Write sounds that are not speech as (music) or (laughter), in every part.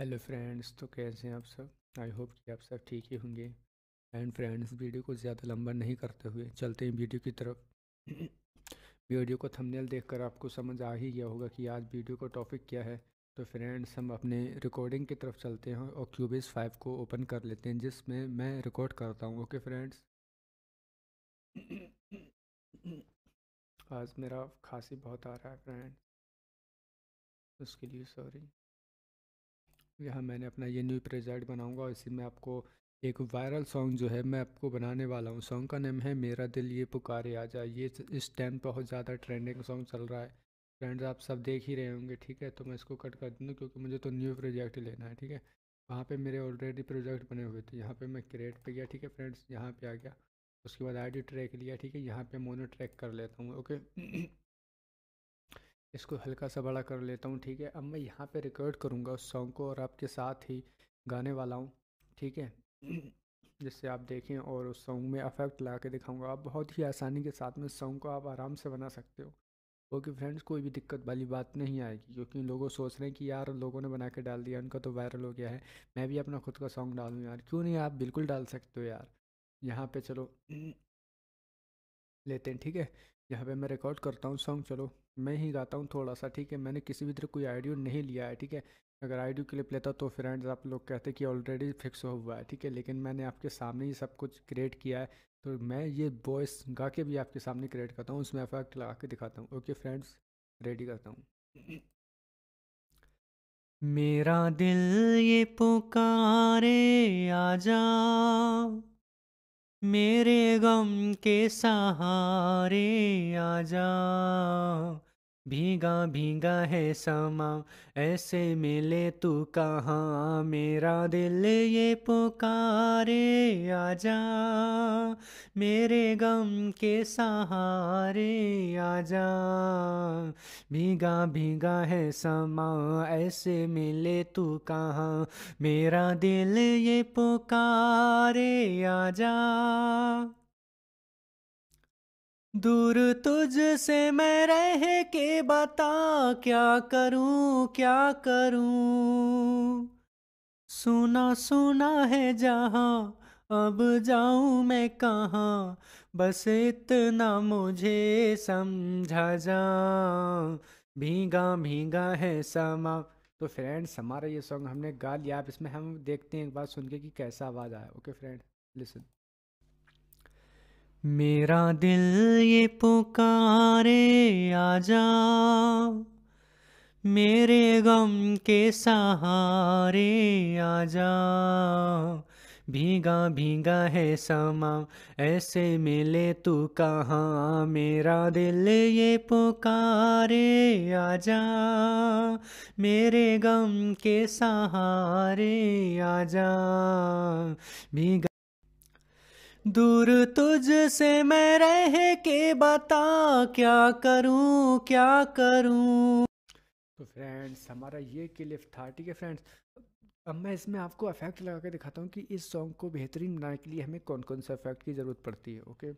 hello friends तो कैसे हैं आप सब आई होप कि आप सब ठीक ही होंगे एंड फ्रेंड्स वीडियो को ज़्यादा लंबा नहीं करते हुए चलते हैं वीडियो की तरफ (clears throat) वीडियो को थंबनेल देखकर आपको समझ आ ही गया होगा कि आज वीडियो का टॉपिक क्या है तो फ्रेंड्स हम अपने रिकॉर्डिंग की तरफ चलते हैं और क्यूबिस फाइव को ओपन कर लेते हैं जिसमें मैं रिकॉर्ड करता हूँ ओके फ्रेंड्स (clears throat) आज मेरा खांसी बहुत आ रहा है फ्रेंड्स उसके लिए सॉरी यहाँ मैंने अपना ये न्यू प्रोजेक्ट बनाऊँगा और इसी में आपको एक वायरल सॉन्ग जो है मैं आपको बनाने वाला हूँ सॉन्ग का नेम है मेरा दिल ये पुकारे आ जाए ये इस टाइम बहुत ज़्यादा ट्रेंडिंग सॉन्ग चल रहा है फ्रेंड्स आप सब देख ही रहे होंगे ठीक है तो मैं इसको कट कर दूँ क्योंकि मुझे तो न्यू प्रोजेक्ट लेना है ठीक है वहाँ पे मेरे ऑलरेडी प्रोजेक्ट बने हुए थे यहाँ पे मैं क्रिएट पे गया ठीक है फ्रेंड्स यहाँ पे आ गया उसके बाद आईडी ट्रैक लिया ठीक है यहाँ पे मोनो ट्रैक कर लेता हूँ ओके इसको हल्का सा बड़ा कर लेता हूँ ठीक है अब मैं यहाँ पे रिकॉर्ड करूँगा उस सॉन्ग को और आपके साथ ही गाने वाला हूँ ठीक है जिससे आप देखें और उस सॉन्ग में अफेक्ट ला के दिखाऊँगा आप बहुत ही आसानी के साथ में सॉन्ग को आप आराम से बना सकते हो ओके फ्रेंड्स कोई भी दिक्कत वाली बात नहीं आएगी क्योंकि लोगों सोच रहे हैं कि यार लोगों ने बना के डाल दिया उनका तो वायरल हो गया है मैं भी अपना खुद का सॉन्ग डालूँ यार क्यों नहीं आप बिल्कुल डाल सकते हो यार यहाँ पे चलो लेते हैं ठीक है यहाँ पे मैं रिकॉर्ड करता हूँ सॉन्ग चलो मैं ही गाता हूँ थोड़ा सा ठीक है मैंने किसी भी तरह कोई आइडियो नहीं लिया है ठीक है अगर आइडियो क्लिप लेता तो फ्रेंड्स आप लोग कहते कि ऑलरेडी फिक्स हुआ है ठीक है लेकिन मैंने आपके सामने ही सब कुछ क्रिएट किया है तो मैं ये वॉइस गा के भी आपके सामने क्रिएट करता हूँ उसमें अफेक्ट लगा के दिखाता हूँ ओके फ्रेंड्स रेडी करता हूँ मेरा दिल ये पुकारे आजा मेरे गम के सहारे आजा भीगा भीगा है समा ऐसे मिले तू कहाँ मेरा दिल ये पुकारे आजा मेरे गम के सहारे आजा भीगा भीगा है समा ऐसे मिले तू कहाँ मेरा दिल ये पुकारे आजा दूर तुझसे मैं रह के बता क्या करूं क्या करूं सुना सुना है जहां अब जाऊं मैं कहां बस इतना मुझे समझा जा भीगा भीगा है समा तो फ्रेंड्स हमारा ये सॉन्ग हमने गा लिया आप इसमें हम देखते हैं एक बार सुन के कि कैसा आवाज़ आया ओके फ्रेंड लिसन मेरा दिल ये पुकारे आजा मेरे गम के सहारे आजा भीगा भीगा है समा ऐसे मिले तू कहाँ मेरा दिल ये पुकारे आजा मेरे गम के सहारे आजा भीगा दूर तुझसे मैं रह के बता क्या करूं क्या करूं तो फ्रेंड्स हमारा ये क्लिप था ठीक है फ्रेंड्स अब मैं इसमें आपको इफेक्ट लगा के दिखाता हूँ कि इस सॉन्ग को बेहतरीन बनाने के लिए हमें कौन कौन सा इफेक्ट की ज़रूरत पड़ती है ओके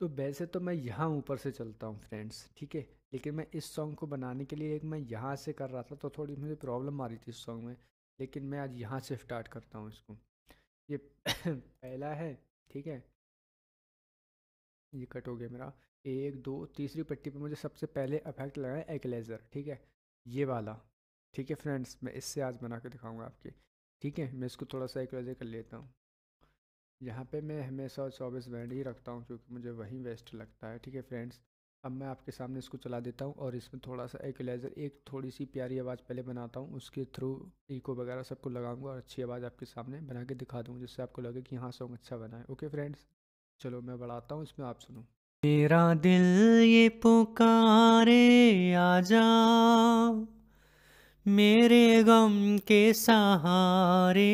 तो वैसे तो मैं यहाँ ऊपर से चलता हूँ फ्रेंड्स ठीक है लेकिन मैं इस सॉन्ग को बनाने के लिए एक मैं यहाँ से कर रहा था तो थोड़ी मुझे प्रॉब्लम आ रही थी इस सॉन्ग में लेकिन मैं आज यहाँ से स्टार्ट करता हूँ इसको ये (coughs) पहला है ठीक है ये कट हो गया मेरा एक दो तीसरी पट्टी पे मुझे सबसे पहले अफेक्ट लगा है एक्लेजर ठीक है ये वाला ठीक है फ्रेंड्स मैं इससे आज बना के दिखाऊंगा आपके ठीक है मैं इसको थोड़ा सा एक्लेजर कर लेता हूँ यहाँ पे मैं हमेशा चौबीस बैंड ही रखता हूँ क्योंकि मुझे वही वेस्ट लगता है ठीक है फ्रेंड्स अब मैं आपके सामने इसको चला देता हूँ और इसमें थोड़ा सा एक्लाइज़र एक थोड़ी सी प्यारी आवाज़ पहले बनाता हूँ उसके थ्रू इको वगैरह सबको लगाऊंगा और अच्छी आवाज़ आपके सामने बना के दिखा दूँगा जिससे आपको लगे कि हाँ सॉन्ग अच्छा बना है ओके फ्रेंड्स चलो मैं बढ़ाता हूँ इसमें आप सुनो मेरा दिल ये पुकारे जा मेरे गम के सहारे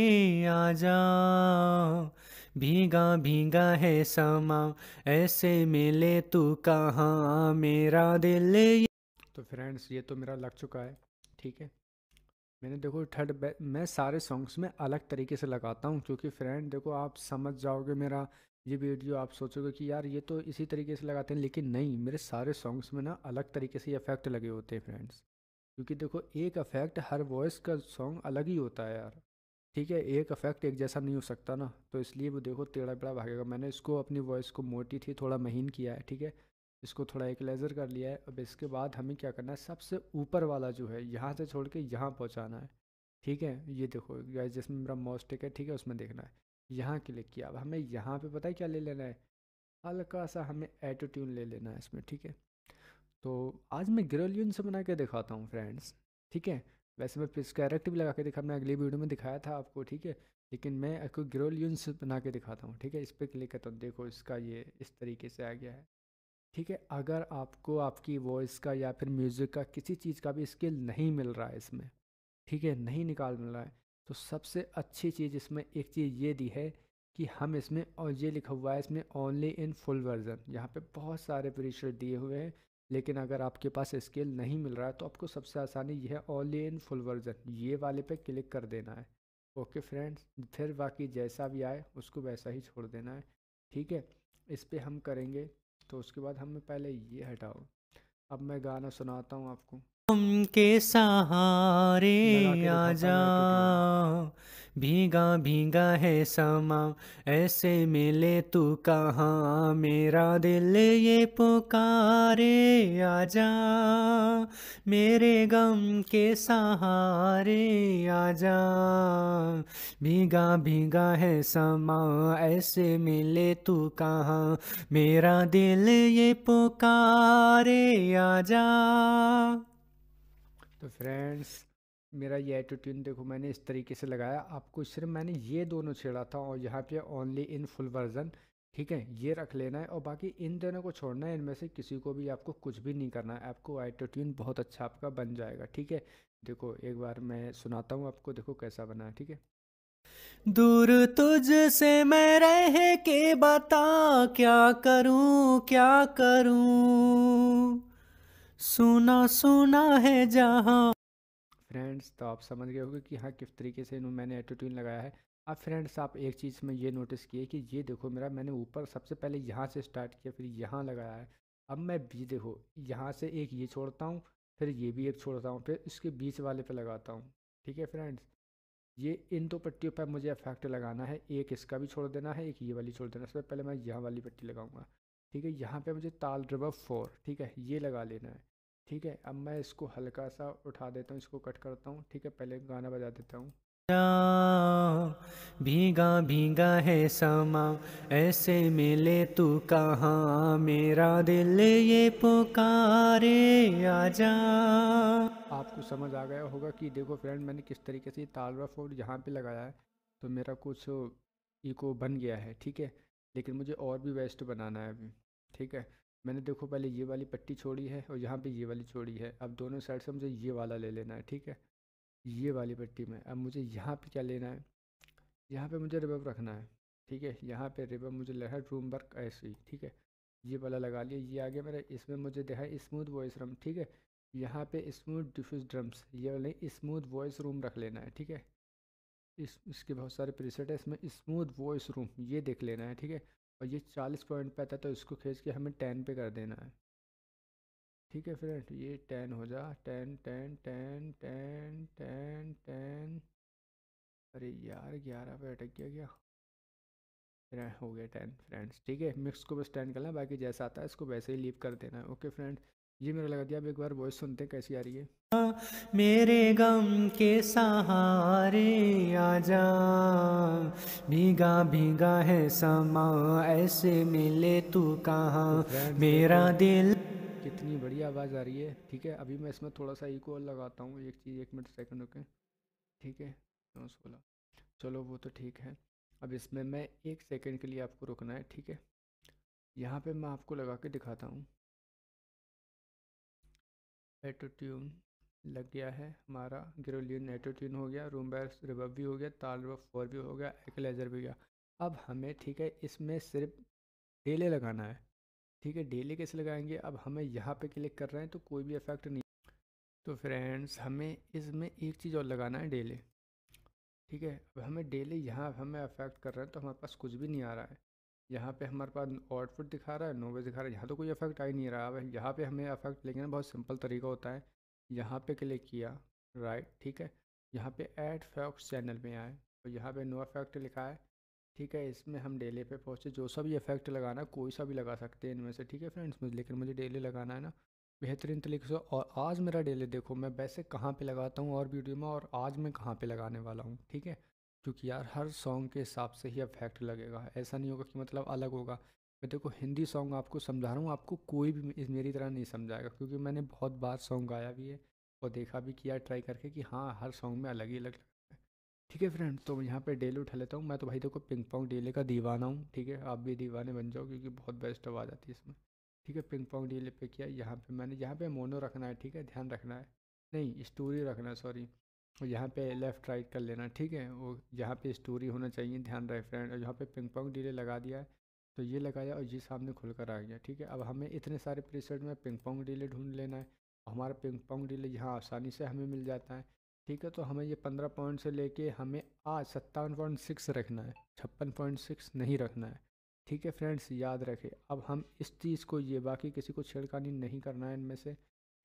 आ जा भीगा भीगा है समा ऐसे मिले तू कहाँ मेरा दिल तो फ्रेंड्स ये तो मेरा लग चुका है ठीक है मैंने देखो थर्ड मैं सारे सॉन्ग्स में अलग तरीके से लगाता हूँ क्योंकि फ्रेंड देखो आप समझ जाओगे मेरा ये वीडियो आप सोचोगे कि यार ये तो इसी तरीके से लगाते हैं लेकिन नहीं मेरे सारे सॉन्ग्स में ना अलग तरीके से इफेक्ट लगे होते हैं फ्रेंड्स क्योंकि देखो एक अफेक्ट हर वॉइस का सॉन्ग अलग ही होता है यार ठीक है एक इफेक्ट एक जैसा नहीं हो सकता ना तो इसलिए वो देखो टेढ़ा पेड़ा भागेगा मैंने इसको अपनी वॉइस को मोटी थी थोड़ा महीन किया है ठीक है इसको थोड़ा एक लेज़र कर लिया है अब इसके बाद हमें क्या करना है सबसे ऊपर वाला जो है यहाँ से छोड़ के यहाँ पहुँचाना है ठीक है ये देखो जिसमें मेरा मॉस्टिक है ठीक है उसमें देखना है यहाँ क्लिक किया अब हमें यहाँ पे पता है क्या ले लेना है हल्का सा हमें एटोट्यून ले लेना है इसमें ठीक है तो आज मैं ग्रेलियन से बना के दिखाता हूँ फ्रेंड्स ठीक है वैसे मैं पिस कैरेक्ट भी लगा के दिखा मैं अगली वीडियो में दिखाया था आपको ठीक है लेकिन मैं आपको ग्रोलियंस बना के दिखाता हूँ ठीक है इस पर क्लिक करता हूँ देखो इसका ये इस तरीके से आ गया है ठीक है अगर आपको आपकी वॉइस का या फिर म्यूज़िक का किसी चीज़ का भी स्किल नहीं मिल रहा है इसमें ठीक है नहीं निकाल मिल रहा है तो सबसे अच्छी चीज़ इसमें एक चीज़ ये दी है कि हम इसमें और ये लिखा हुआ है इसमें ओनली इन फुल वर्जन यहाँ पे बहुत सारे प्रीशेट दिए हुए हैं लेकिन अगर आपके पास स्केल नहीं मिल रहा है तो आपको सबसे आसानी यह है ऑल इन फुल वर्जन ये वाले पे क्लिक कर देना है ओके फ्रेंड्स फिर बाकी जैसा भी आए उसको वैसा ही छोड़ देना है ठीक है इस पर हम करेंगे तो उसके बाद हमें पहले ये हटाओ अब मैं गाना सुनाता हूँ आपको हम के सहारे आ तो जा भीगा भीगा है समा ऐसे मिले तू कहाँ मेरा दिल ये पुकारे आ जा मेरे गम के सहारे आ जा भीगा भीगा है समा ऐसे मिले तू कहाँ मेरा दिल ये पुकारे आ जा तो फ्रेंड्स मेरा ये एटीट्यून देखो मैंने इस तरीके से लगाया आपको सिर्फ मैंने ये दोनों छेड़ा था और यहाँ पे ओनली इन फुल वर्जन ठीक है ये रख लेना है और बाकी इन दोनों को छोड़ना है इनमें से किसी को भी आपको कुछ भी नहीं करना है आपको एटीट्यून बहुत अच्छा आपका बन जाएगा ठीक है देखो एक बार मैं सुनाता हूँ आपको देखो कैसा बना है ठीक है दूर तुझसे मैं रह के बता क्या करूँ क्या करूँ सुना सुना है जहाँ फ्रेंड्स तो आप समझ गए होंगे कि हाँ किस तरीके से मैंने एटीट्यून लगाया है अब फ्रेंड्स आप एक चीज़ में ये नोटिस किए कि ये देखो मेरा मैंने ऊपर सबसे पहले यहाँ से स्टार्ट किया फिर यहाँ लगाया है अब मैं बीच देखो यहाँ से एक ये छोड़ता हूँ फिर ये भी एक छोड़ता हूँ फिर इसके बीच वाले पे लगाता हूँ ठीक है फ्रेंड्स ये इन दो पट्टियों पर मुझे इफेक्ट लगाना है एक इसका भी छोड़ देना है एक ये वाली छोड़ देना सबसे पहले मैं यहाँ वाली पट्टी लगाऊँगा ठीक है यहाँ पे मुझे ताल रबा फोर ठीक है ये लगा लेना है ठीक है अब मैं इसको हल्का सा उठा देता हूँ इसको कट करता हूँ ठीक है पहले गाना बजा देता हूँ भीगा भीगा है समा ऐसे मिले तू कहाँ मेरा दिल ये पुकारे आजा आपको समझ आ गया होगा कि देखो फ्रेंड मैंने किस तरीके से तालवा फोर यहाँ पे लगाया है तो मेरा कुछ इको बन गया है ठीक है लेकिन मुझे और भी बेस्ट बनाना है अभी ठीक है मैंने देखो पहले ये वाली पट्टी छोड़ी है और यहाँ पे ये वाली छोड़ी है अब दोनों साइड से मुझे ये वाला ले लेना है ठीक है ये वाली पट्टी में अब मुझे यहाँ पे क्या लेना है यहाँ पे मुझे रिबब रखना है ठीक है यहाँ पे रिबब मुझे लगा रूम वर्क ऐसे ही ठीक है ये वाला लगा लिया ये आगे मेरा इसमें मुझे देखा स्मूथ वॉइस रम ठीक है यहाँ पे स्मूथ डिफ्यूज ड्रम्स ये वाले स्मूथ वॉइस रूम रख लेना है ठीक है इस इसके बहुत सारे प्रिसेट है इसमें स्मूथ वॉइस रूम ये देख लेना है ठीक है और ये चालीस पॉइंट पे आता है तो इसको खींच के हमें टेन पे कर देना है ठीक है फ्रेंड ये टेन हो जा ten ten ten ten ten ten अरे यार ग्यारह पे अटक गया क्या हो गया टेन फ्रेंड्स ठीक है मिक्स को बस टेन करना बाकी जैसा आता है इसको वैसे ही लीव कर देना है ओके फ्रेंड ये मेरा लगा दिया अब एक बार वॉइस सुनते हैं कैसी आ रही है मेरे गम के सहारे जा भीगा भीगा है समा ऐसे मिले तू कहाँ तो मेरा दिल कितनी बढ़िया आवाज़ आ रही है ठीक है अभी मैं इसमें थोड़ा सा इको लगाता हूँ एक चीज़ एक मिनट सेकंड रुके ठीक है सोलह चलो वो तो ठीक है अब इसमें मैं एक सेकंड के लिए आपको रुकना है ठीक है यहाँ पे मैं आपको लगा के दिखाता हूँ एटोट्यून लग गया है हमारा ग्रोलियन एटोट्यून हो गया रूमबैर रिबब भी हो गया ताल रिबब फोर भी हो गया एक्लेजर भी हो गया अब हमें ठीक है इसमें सिर्फ डेले लगाना है ठीक है डेले कैसे लगाएंगे अब हमें यहाँ पे क्लिक कर रहे हैं तो कोई भी इफेक्ट नहीं तो फ्रेंड्स हमें इसमें एक चीज़ और लगाना है डेले ठीक है अब हमें डेली यहाँ हमें अफेक्ट कर रहे हैं तो हमारे पास कुछ भी नहीं आ रहा है यहाँ पे हमारे पास आउटपुट दिखा रहा है नोवे दिखा रहा है यहाँ तो कोई इफेक्ट आ ही नहीं रहा है यहाँ पे हमें इफेक्ट लेकिन बहुत सिंपल तरीका होता है यहाँ पे क्लिक किया राइट ठीक है यहाँ पे एड फैक्स चैनल में आए तो यहाँ पे नो इफेक्ट लिखा है ठीक है इसमें हम डेले पे पहुँचे जो सा भी इफेक्ट लगाना कोई सा भी लगा सकते हैं इनमें से ठीक है फ्रेंड्स लेकिन मुझे डेले लगाना है ना बेहतरीन तरीके से और आज मेरा डेली देखो मैं वैसे कहाँ पर लगाता हूँ और वीडियो में और आज मैं कहाँ पर लगाने वाला हूँ ठीक है क्योंकि यार हर सॉन्ग के हिसाब से ही अफेक्ट लगेगा ऐसा नहीं होगा कि मतलब अलग होगा मैं देखो हिंदी सॉन्ग आपको समझा रहा हूँ आपको कोई भी मेरी तरह नहीं समझाएगा क्योंकि मैंने बहुत बार सॉन्ग गाया भी है और देखा भी किया ट्राई करके कि हाँ हर सॉन्ग में अलग ही अलग लगता है ठीक है फ्रेंड तो यहाँ पर डेली उठा लेता हूँ मैं तो भाई देखो पिंग पोंग डेले का दीवाना हूँ ठीक है आप भी दीवाने बन जाओ क्योंकि बहुत बेस्ट आवाज़ आती है इसमें ठीक है पिंग पोंग डेले पे किया यहाँ पे मैंने यहाँ पे मोनो रखना है ठीक है ध्यान रखना है नहीं स्टोरी रखना है सॉरी और यहाँ पे लेफ़्ट राइट कर लेना ठीक है वो यहाँ पे स्टोरी होना चाहिए ध्यान रहे फ्रेंड और यहाँ पे पिंग पोंग डीले लगा दिया है तो ये लगाया और ये सामने खुल कर आ गया ठीक है अब हमें इतने सारे प्रीसेट में पिंग पोंग डीले ढूंढ लेना है हमारा पिंग पोंग डीले यहाँ आसानी से हमें मिल जाता है ठीक है तो हमें ये पंद्रह पॉइंट से लेके हमें आज सत्तावन पॉइंट सिक्स रखना है छप्पन पॉइंट सिक्स नहीं रखना है ठीक है फ्रेंड्स याद रखें अब हम इस चीज़ को ये बाकी किसी को छेड़खानी नहीं करना है इनमें से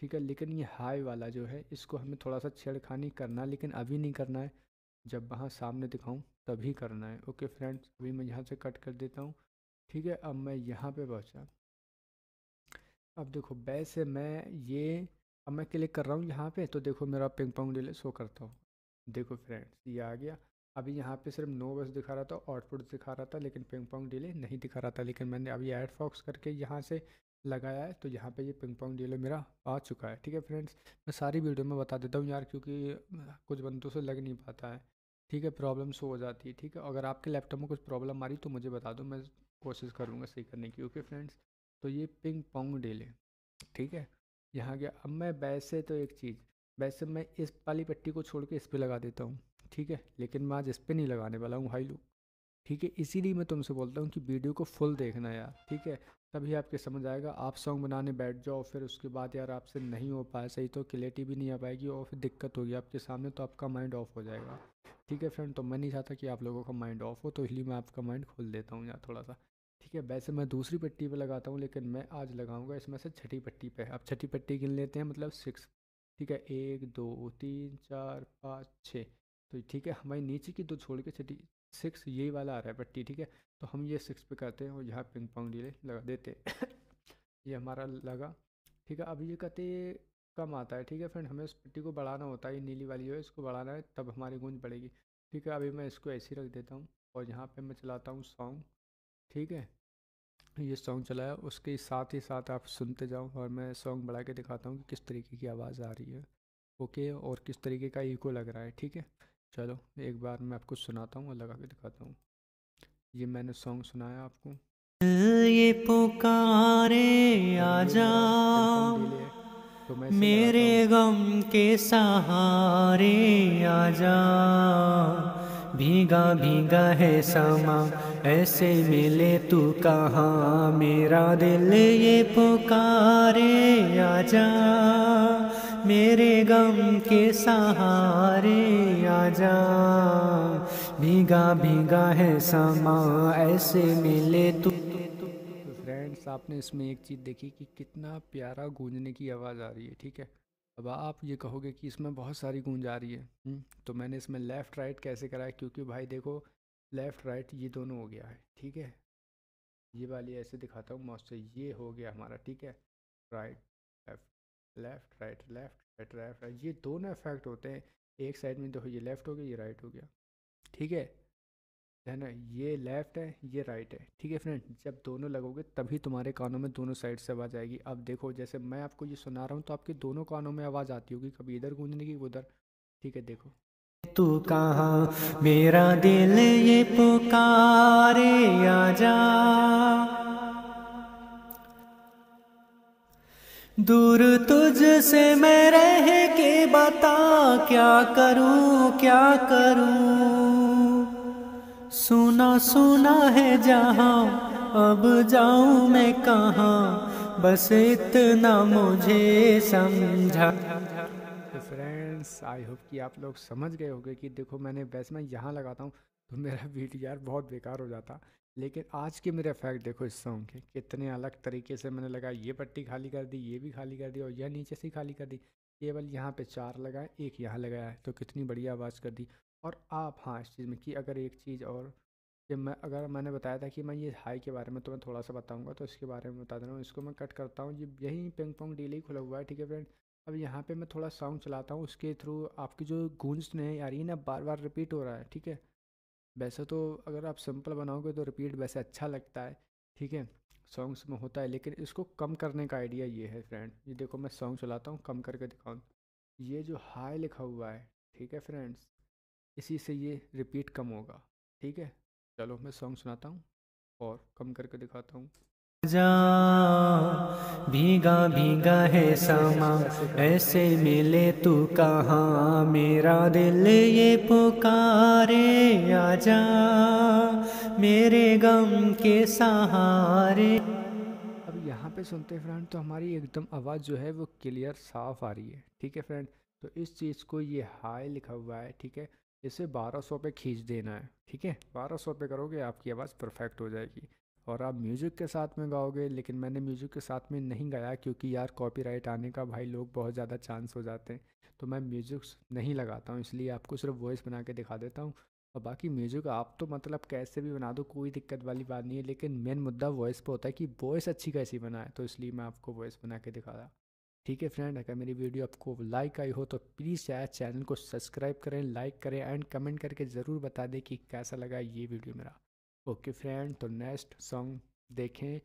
ठीक है लेकिन ये हाई वाला जो है इसको हमें थोड़ा सा छेड़खानी करना है लेकिन अभी नहीं करना है जब वहाँ सामने दिखाऊँ तभी करना है ओके फ्रेंड्स अभी मैं यहाँ से कट कर देता हूँ ठीक है अब मैं यहाँ पर पहुँचा अब देखो वैसे मैं ये अब मैं क्लिक कर रहा हूँ यहाँ पे तो देखो मेरा पिंग पॉन्ग डिले शो करता हूँ देखो फ्रेंड्स ये आ गया अभी यहाँ पे सिर्फ नो बस दिखा रहा था आउटपुट दिखा रहा था लेकिन पिंग पॉन्ग डिले नहीं दिखा रहा था लेकिन मैंने अभी एड फॉक्स करके यहाँ से लगाया है तो यहाँ पे ये पिंग पॉन्ग डीलो मेरा आ चुका है ठीक है फ्रेंड्स मैं सारी वीडियो में बता देता हूँ यार क्योंकि कुछ बंदों से लग नहीं पाता है ठीक है प्रॉब्लम सो हो जाती है ठीक है अगर आपके लैपटॉप में कुछ प्रॉब्लम आ रही तो मुझे बता दो मैं कोशिश करूँगा सही करने की ओके फ्रेंड्स तो ये पिंग पोंग डीले ठीक है यहाँ गया अब मैं वैसे तो एक चीज़ वैसे मैं इस वाली पट्टी को छोड़ के इस पर लगा देता हूँ ठीक है लेकिन मैं आज इस पर नहीं लगाने वाला हूँ भाई लोग ठीक है इसीलिए मैं तुमसे बोलता हूँ कि वीडियो को फुल देखना यार ठीक है तभी आपके समझ आएगा आप सॉन्ग बनाने बैठ जाओ फिर उसके बाद यार आपसे नहीं हो पाया सही तो क्लियरिटी भी नहीं आ पाएगी और फिर दिक्कत होगी आपके सामने तो आपका माइंड ऑफ हो जाएगा ठीक है फ्रेंड तो मैं नहीं चाहता कि आप लोगों का माइंड ऑफ हो तो इसलिए मैं आपका माइंड खोल देता हूँ यार थोड़ा सा ठीक है वैसे मैं दूसरी पट्टी पर लगाता हूँ लेकिन मैं आज लगाऊंगा इसमें से छठी पट्टी पर अब छठी पट्टी गिन लेते हैं मतलब सिक्स ठीक है एक दो तीन चार पाँच छः तो ठीक है हमारी नीचे की दो छोड़ के छठी सिक्स यही वाला आ रहा है पट्टी ठीक है तो हम ये सिक्स पे करते हैं और यहाँ पिंग पॉन्ग डीले लगा देते (coughs) ये हमारा लगा ठीक है अब ये कहते कम आता है ठीक है फ्रेंड हमें उस पट्टी को बढ़ाना होता है ये नीली वाली जो है इसको बढ़ाना है तब हमारी गूंज बढ़ेगी ठीक है अभी मैं इसको ऐसे रख देता हूँ और यहाँ पर मैं चलाता हूँ सॉन्ग ठीक है ये सॉन्ग चलाया उसके साथ ही साथ आप सुनते जाओ और मैं सॉन्ग बढ़ा के दिखाता हूँ कि किस तरीके की आवाज़ आ रही है ओके और किस तरीके का इको लग रहा है ठीक है चलो एक बार मैं आपको सुनाता हूँ और लगा के दिखाता हूँ ये मैंने सॉन्ग सुनाया आपको ये पुकारे आजा तो मेरे गम के सहारे आजा भीगा भीगा है समा ऐसे मिले तू कहाँ मेरा दिल ये पुकारे आजा मेरे गम के सहारे जा भीगा भीगा है समा ऐसे मिले तू तो फ्रेंड्स आपने इसमें एक चीज़ देखी कि कितना प्यारा गूंजने की आवाज़ आ रही है ठीक है अब आप ये कहोगे कि इसमें बहुत सारी गूंज आ रही है हम्म, तो मैंने इसमें लेफ़्ट राइट कैसे कराया क्योंकि भाई देखो लेफ़्ट राइट ये दोनों हो गया है ठीक है ये वाली ऐसे दिखाता हूँ माउस ये हो गया हमारा ठीक है right left left right left right left right ये दोनों इफेक्ट होते हैं एक साइड में देखो ये लेफ्ट हो गया ये राइट हो गया ठीक है है ना ये लेफ्ट है ये राइट है ठीक है फ्रेंड जब दोनों लगोगे तभी तुम्हारे कानों में दोनों साइड से आवाज़ आएगी अब देखो जैसे मैं आपको ये सुना रहा हूँ तो आपके दोनों कानों में आवाज़ आती होगी कभी इधर गूंजने की उधर ठीक है देखो तू कहा मेरा दिल ये पुकारे आजा दूर तुझसे मैं रह के बता क्या करूं क्या करूं सुना सुना है जहां अब जाऊं मैं कहां बस इतना मुझे समझा तो फ्रेंड्स आई होप कि आप लोग समझ गए होंगे कि देखो मैंने बेस में यहाँ लगाता हूँ तो मेरा बीट (laughs) यार बहुत बेकार हो जाता लेकिन आज के मेरे इफेक्ट देखो इस सॉन्ग के कितने अलग तरीके से मैंने लगा ये पट्टी खाली कर दी ये भी खाली कर दी और यह नीचे से खाली कर दी केवल यहाँ पे चार लगाए एक यहाँ लगाया तो कितनी बढ़िया आवाज़ कर दी और आप हाँ इस चीज़ में कि अगर एक चीज़ और कि मैं अगर मैंने बताया था कि मैं ये हाई के बारे में तो मैं थोड़ा सा बताऊँगा तो इसके बारे में बता दे रहा हूँ इसको मैं कट करता हूँ ये यही पिंग पोंग डीले ही खुला हुआ है ठीक है फ्रेंड अब यहाँ पर मैं थोड़ा साउंड चलाता हूँ उसके थ्रू आपकी जो गूंज नहीं आ रही है ना बार बार रिपीट हो रहा है ठीक है वैसे तो अगर आप सिंपल बनाओगे तो रिपीट वैसे अच्छा लगता है ठीक है सॉन्ग्स में होता है लेकिन इसको कम करने का आइडिया ये है फ्रेंड ये देखो मैं सॉन्ग चलाता हूँ कम करके दिखाऊँ ये जो हाई लिखा हुआ है ठीक है फ्रेंड्स इसी से ये रिपीट कम होगा ठीक है चलो मैं सॉन्ग सुनाता हूँ और कम करके दिखाता हूँ जा भीगा भीगा है समा ऐसे मिले तू कहाँ मेरा दिल ये पुकारे आजा मेरे गम के सहारे अब यहाँ पे सुनते हैं फ्रेंड तो हमारी एकदम आवाज़ जो है वो क्लियर साफ आ रही है ठीक है फ्रेंड तो इस चीज़ को ये हाई लिखा हुआ है ठीक है इसे 1200 पे खींच देना है ठीक है 1200 पे करोगे आपकी आवाज़ परफेक्ट हो जाएगी और आप म्यूज़िक के साथ में गाओगे लेकिन मैंने म्यूज़िक के साथ में नहीं गाया क्योंकि यार कॉपीराइट आने का भाई लोग बहुत ज़्यादा चांस हो जाते हैं तो मैं म्यूज़िक नहीं लगाता हूँ इसलिए आपको सिर्फ वॉइस बना के दिखा देता हूँ और बाकी म्यूज़िक आप तो मतलब कैसे भी बना दो कोई दिक्कत वाली बात नहीं है लेकिन मेन मुद्दा वॉइस पर होता है कि वॉइस अच्छी कैसी बनाए तो इसलिए मैं आपको वॉइस बना के दिखा रहा ठीक है फ्रेंड अगर मेरी वीडियो आपको लाइक आई हो तो प्लीज़ शायद चैनल को सब्सक्राइब करें लाइक करें एंड कमेंट करके ज़रूर बता दें कि कैसा लगा ये वीडियो मेरा ओके फ्रेंड तो नेक्स्ट सॉन्ग देखें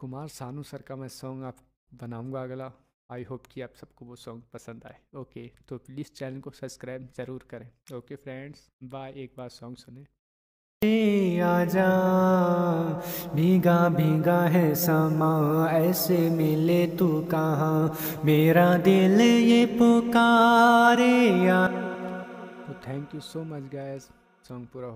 कुमार सानू सर का मैं सॉन्ग आप बनाऊंगा अगला आई होप कि आप सबको वो सॉन्ग पसंद आए ओके तो प्लीज़ चैनल को सब्सक्राइब ज़रूर करें ओके फ्रेंड्स बाय एक बार सॉन्ग सुने आजा भीगा भीगा है समा ऐसे मिले तू कहाँ मेरा दिल ये पुकारे या तो thank you so much guys song पूरा